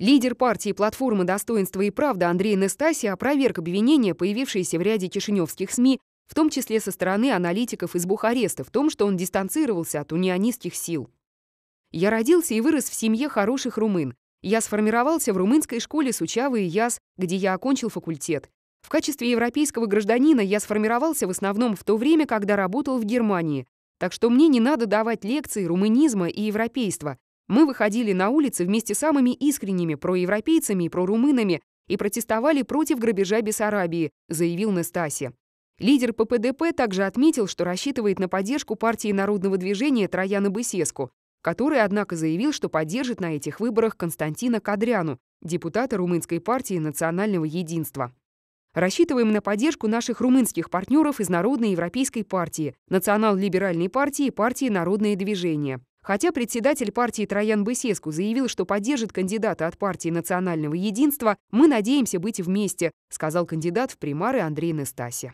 Лидер партии платформы «Достоинство и правда» Андрей Настаси опроверг обвинения, появившиеся в ряде кишиневских СМИ, в том числе со стороны аналитиков из Бухареста, в том, что он дистанцировался от унионистских сил. «Я родился и вырос в семье хороших румын. Я сформировался в румынской школе Сучавы и Яс, где я окончил факультет. В качестве европейского гражданина я сформировался в основном в то время, когда работал в Германии. Так что мне не надо давать лекции румынизма и европейства. Мы выходили на улицы вместе с самыми искренними проевропейцами и прорумынами и протестовали против грабежа Бессарабии, заявил Нестаси. Лидер ППДП также отметил, что рассчитывает на поддержку партии народного движения Трояна Бысеску, который, однако, заявил, что поддержит на этих выборах Константина Кадряну, депутата Румынской партии национального единства. Рассчитываем на поддержку наших румынских партнеров из Народной Европейской партии, Национал-либеральной партии и партии Народное движение. Хотя председатель партии Троян Бысеску заявил, что поддержит кандидата от партии национального единства, мы надеемся быть вместе, сказал кандидат в примары Андрей Нестаси.